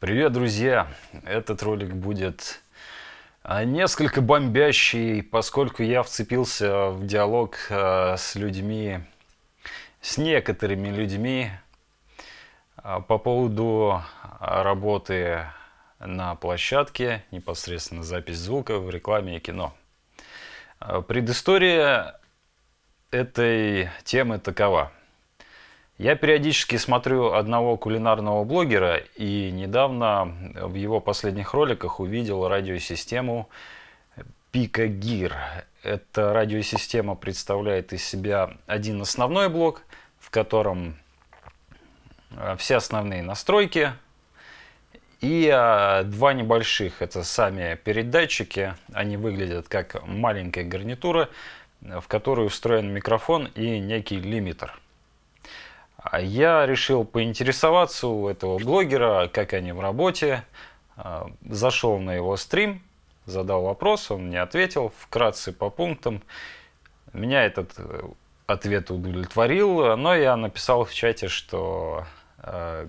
Привет, друзья! Этот ролик будет а, несколько бомбящий, поскольку я вцепился в диалог а, с людьми, с некоторыми людьми а, по поводу работы на площадке, непосредственно запись звука в рекламе и кино. Предыстория этой темы такова – я периодически смотрю одного кулинарного блогера и недавно в его последних роликах увидел радиосистему Пика Гир. Эта радиосистема представляет из себя один основной блок, в котором э, все основные настройки и э, два небольших, это сами передатчики, они выглядят как маленькая гарнитура, в которую встроен микрофон и некий лимитер. А я решил поинтересоваться у этого блогера, как они в работе. А, зашел на его стрим, задал вопрос, он мне ответил вкратце по пунктам. Меня этот э, ответ удовлетворил, но я написал в чате, что э,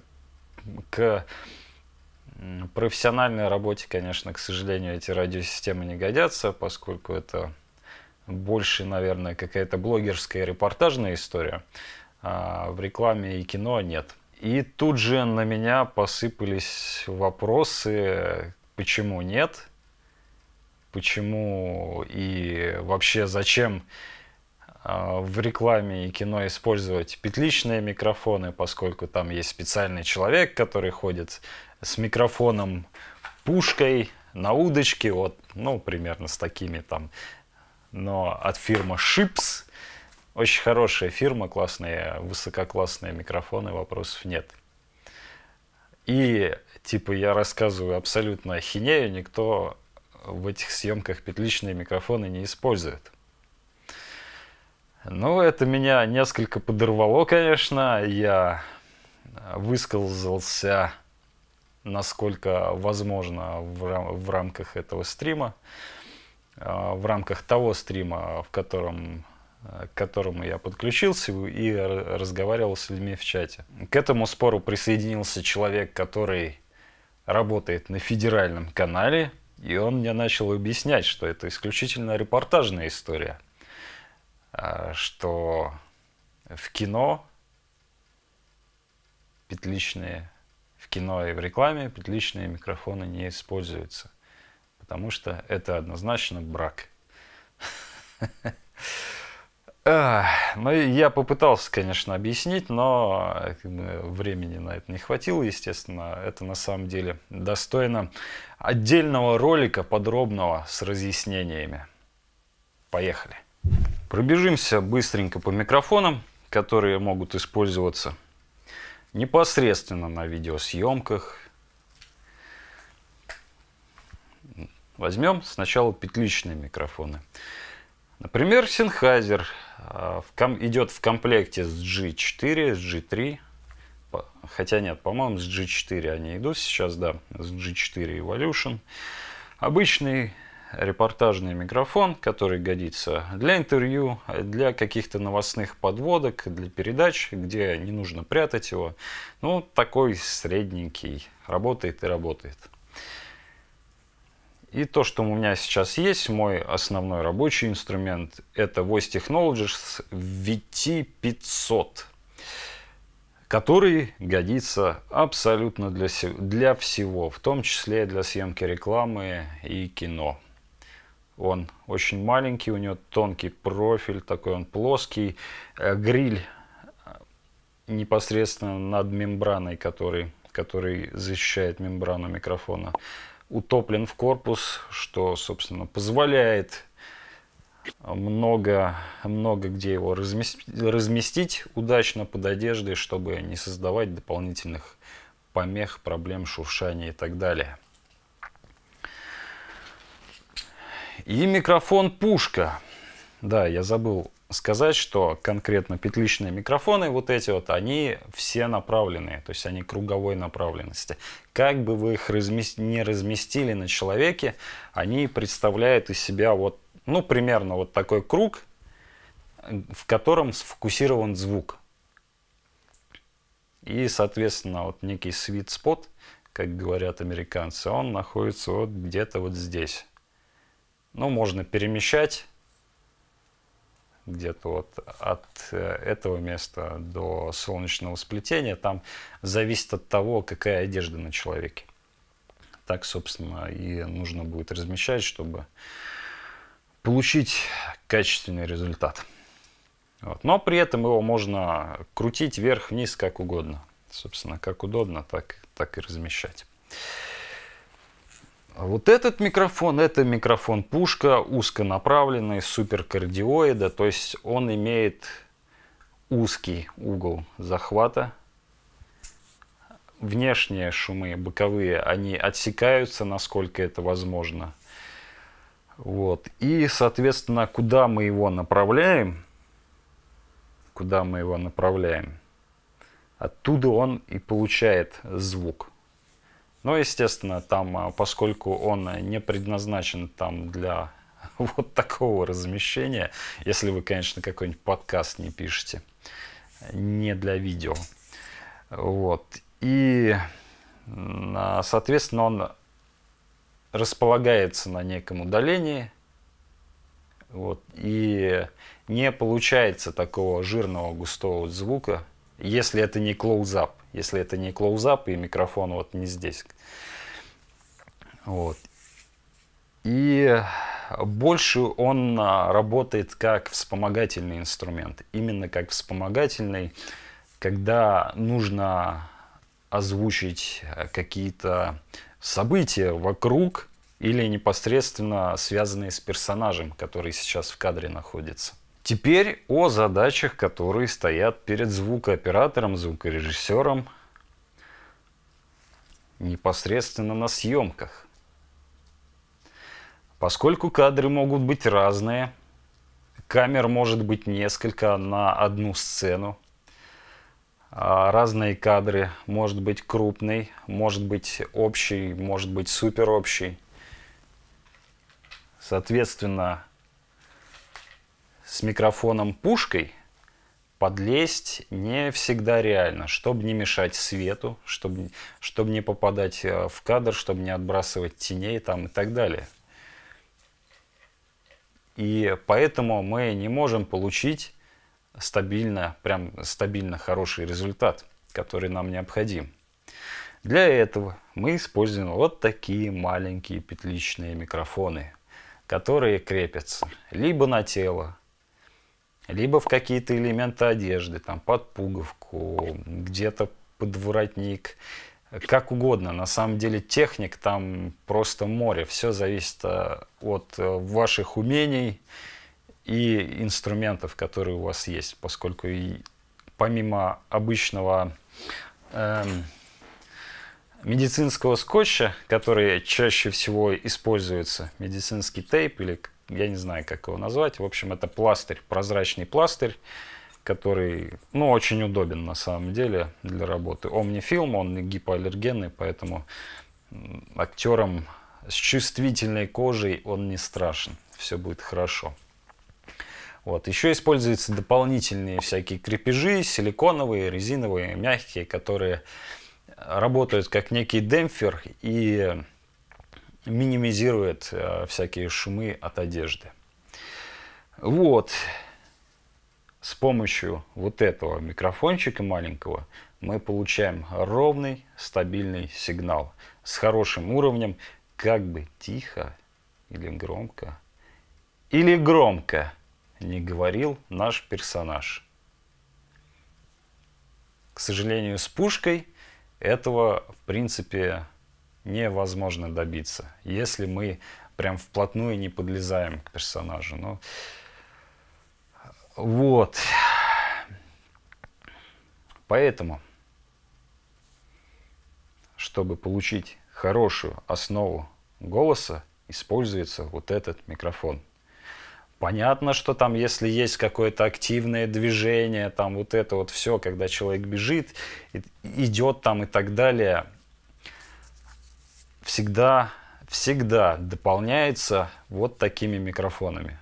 к профессиональной работе, конечно, к сожалению, эти радиосистемы не годятся, поскольку это больше, наверное, какая-то блогерская репортажная история. А, в рекламе и кино нет. И тут же на меня посыпались вопросы, почему нет, почему и вообще зачем а, в рекламе и кино использовать петличные микрофоны, поскольку там есть специальный человек, который ходит с микрофоном пушкой на удочке, вот, ну, примерно с такими там, но от фирмы Ships, очень хорошая фирма, классные, высококлассные микрофоны, вопросов нет. И, типа, я рассказываю абсолютно ахинею, никто в этих съемках петличные микрофоны не использует. Ну, это меня несколько подорвало, конечно. Я высказался, насколько возможно, в, рам- в рамках этого стрима. А, в рамках того стрима, в котором Э, к которому я подключился и разговаривал с людьми в чате. К этому спору присоединился человек, который работает на федеральном канале, и он мне начал объяснять, что это исключительно репортажная история, э, что в кино петличные, в кино и в рекламе петличные микрофоны не используются, потому что это однозначно брак. Ну, я попытался, конечно, объяснить, но э, времени на это не хватило, естественно. Это на самом деле достойно отдельного ролика, подробного, с разъяснениями. Поехали. Пробежимся быстренько по микрофонам, которые могут использоваться непосредственно на видеосъемках. Возьмем сначала петличные микрофоны. Например, Sennheiser э, идет в комплекте с G4, с G3. Хотя нет, по-моему, с G4 они идут сейчас, да, с G4 Evolution. Обычный репортажный микрофон, который годится для интервью, для каких-то новостных подводок, для передач, где не нужно прятать его. Ну, такой средненький. Работает и работает. И то, что у меня сейчас есть, мой основной рабочий инструмент, это Voice Technologies VT500, который годится абсолютно для, для всего, в том числе для съемки рекламы и кино. Он очень маленький, у него тонкий профиль, такой он плоский. Э, гриль э, непосредственно над мембраной, который, который защищает мембрану микрофона, утоплен в корпус, что, собственно, позволяет много, много где его разместить, разместить удачно под одеждой, чтобы не создавать дополнительных помех, проблем, шуршания и так далее. И микрофон пушка. Да, я забыл сказать, что конкретно петличные микрофоны, вот эти вот, они все направленные, то есть они круговой направленности. Как бы вы их не разместили на человеке, они представляют из себя вот, ну, примерно вот такой круг, в котором сфокусирован звук. И, соответственно, вот некий sweet spot, как говорят американцы, он находится вот где-то вот здесь. Ну, можно перемещать где-то вот от э, этого места до солнечного сплетения, там зависит от того, какая одежда на человеке. Так, собственно, и нужно будет размещать, чтобы получить качественный результат. Вот. Но при этом его можно крутить вверх-вниз как угодно. Собственно, как удобно, так, так и размещать. А вот этот микрофон, это микрофон пушка, узконаправленный, суперкардиоида, то есть он имеет узкий угол захвата. Внешние шумы, боковые, они отсекаются, насколько это возможно. Вот. И, соответственно, куда мы его направляем, куда мы его направляем, оттуда он и получает звук. Но, ну, естественно, там, а, поскольку он не предназначен там для вот такого размещения, если вы, конечно, какой-нибудь подкаст не пишете, не для видео. Вот. И, а, соответственно, он располагается на неком удалении. Вот. И не получается такого жирного густого звука, если это не клоузап если это не клоузап и микрофон вот не здесь. Вот. И больше он а, работает как вспомогательный инструмент. Именно как вспомогательный, когда нужно озвучить а, какие-то события вокруг или непосредственно связанные с персонажем, который сейчас в кадре находится. Теперь о задачах, которые стоят перед звукооператором, звукорежиссером непосредственно на съемках. Поскольку кадры могут быть разные, камер может быть несколько на одну сцену, а разные кадры, может быть крупный, может быть общий, может быть супер общий. Соответственно, с микрофоном-пушкой подлезть не всегда реально, чтобы не мешать свету, чтобы, чтобы не попадать э, в кадр, чтобы не отбрасывать теней там и так далее. И поэтому мы не можем получить стабильно, прям стабильно хороший результат, который нам необходим. Для этого мы используем вот такие маленькие петличные микрофоны, которые крепятся либо на тело, либо в какие-то элементы одежды, там под пуговку, где-то под воротник, как угодно. На самом деле техник там просто море. Все зависит э, от э, ваших умений и инструментов, которые у вас есть, поскольку и помимо обычного эм, медицинского скотча, который чаще всего используется, медицинский тейп или я не знаю, как его назвать. В общем, это пластырь, прозрачный пластырь, который, ну, очень удобен на самом деле для работы. Он не фильм, он гипоаллергенный, поэтому актерам с чувствительной кожей он не страшен. Все будет хорошо. Вот. Еще используются дополнительные всякие крепежи, силиконовые, резиновые, мягкие, которые работают как некий демпфер и минимизирует э, всякие шумы от одежды. Вот. С помощью вот этого микрофончика маленького мы получаем ровный, стабильный сигнал с хорошим уровнем, как бы тихо или громко, или громко не говорил наш персонаж. К сожалению, с пушкой этого, в принципе, невозможно добиться, если мы прям вплотную не подлезаем к персонажу. Ну, вот. Поэтому, чтобы получить хорошую основу голоса, используется вот этот микрофон. Понятно, что там, если есть какое-то активное движение, там вот это вот все, когда человек бежит, идет там и так далее, всегда, всегда дополняется вот такими микрофонами.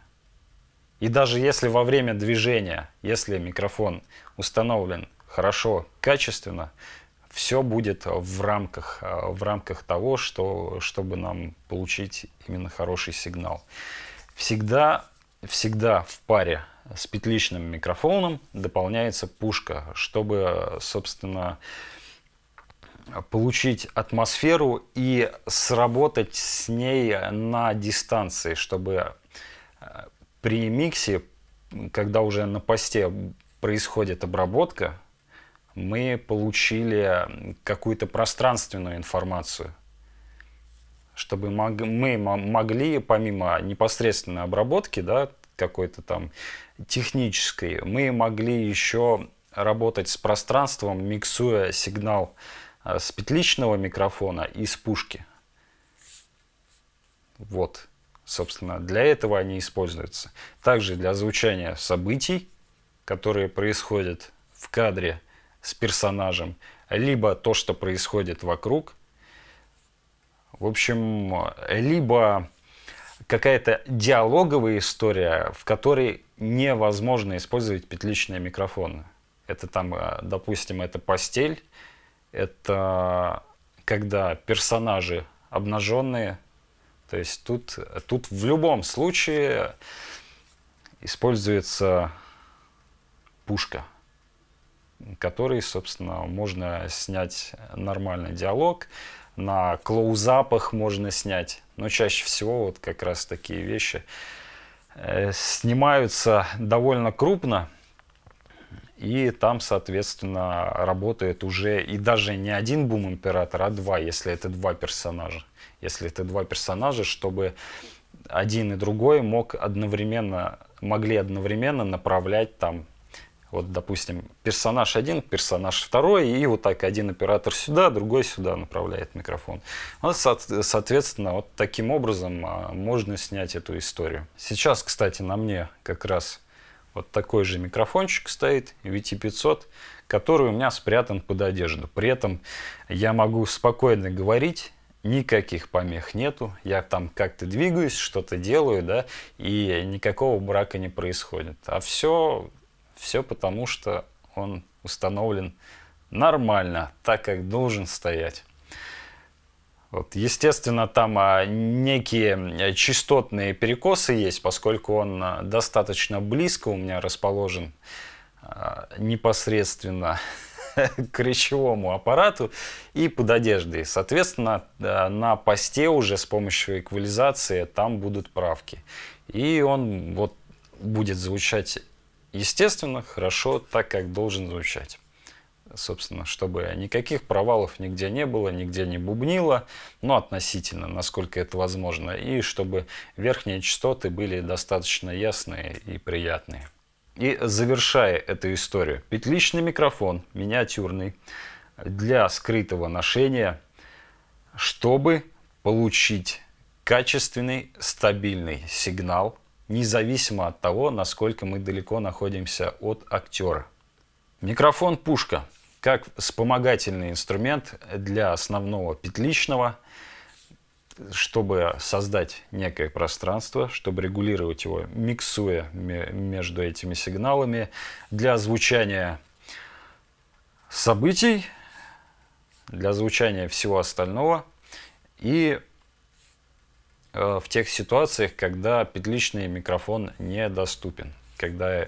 И даже если во время движения, если микрофон установлен хорошо, качественно, все будет в рамках, э, в рамках того, что, чтобы нам получить именно хороший сигнал. Всегда, всегда в паре с петличным микрофоном дополняется пушка, чтобы, собственно, получить атмосферу и сработать с ней на дистанции, чтобы э, при миксе, когда уже на посте происходит обработка, мы получили э, какую-то пространственную информацию, чтобы мы могли, помимо непосредственной обработки, да, какой-то там технической, мы могли еще работать с пространством, миксуя сигнал э, Э, с петличного микрофона и с пушки. Вот, собственно, для этого они используются. Также для звучания событий, которые происходят в кадре с персонажем, либо то, что происходит вокруг. В общем, либо какая-то диалоговая история, в которой невозможно использовать петличные микрофоны. Это там, э, допустим, это постель, это когда персонажи обнаженные. То есть тут, тут в любом случае используется пушка, которой, собственно, можно снять нормальный диалог. На клоузапах можно снять. Но чаще всего вот как раз такие вещи э, снимаются довольно крупно – и там, соответственно, работает уже и даже не один бум-император, а два, если это два персонажа. Если это два персонажа, чтобы один и другой мог одновременно, могли одновременно направлять там вот, допустим, персонаж один, персонаж второй, и вот так один оператор сюда, другой сюда направляет микрофон. Вот, соответственно, вот таким образом а, можно снять эту историю. Сейчас, кстати, на мне как раз вот такой же микрофончик стоит, VT500, который у меня спрятан под одежду. При этом я могу спокойно говорить, никаких помех нету, я там как-то двигаюсь, что-то делаю, да, и никакого брака не происходит. А все, все потому, что он установлен нормально, так как должен стоять. Вот, естественно, там а некие частотные перекосы есть, поскольку он а, достаточно близко у меня расположен а, непосредственно к речевому аппарату и под одеждой. Соответственно, на посте уже с помощью эквализации там будут правки. И он вот будет звучать естественно, хорошо, так как должен звучать собственно, чтобы никаких провалов нигде не было, нигде не бубнило, но ну, относительно, насколько это возможно, и чтобы верхние частоты были достаточно ясные и приятные. И завершая эту историю, петличный микрофон, миниатюрный, для скрытого ношения, чтобы получить качественный, стабильный сигнал, независимо от того, насколько мы далеко находимся от актера. Микрофон пушка как вспомогательный инструмент для основного петличного, чтобы создать некое пространство, чтобы регулировать его, миксуя между этими сигналами для звучания событий, для звучания всего остального и э, в тех ситуациях, когда петличный микрофон недоступен, когда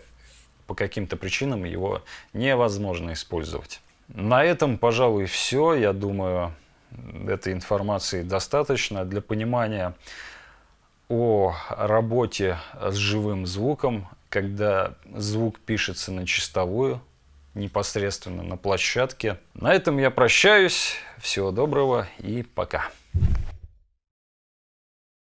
по каким-то причинам его невозможно использовать. На этом, пожалуй, все. Я думаю, этой информации достаточно для понимания о работе с живым звуком, когда звук пишется на чистовую, непосредственно на площадке. На этом я прощаюсь. Всего доброго и пока.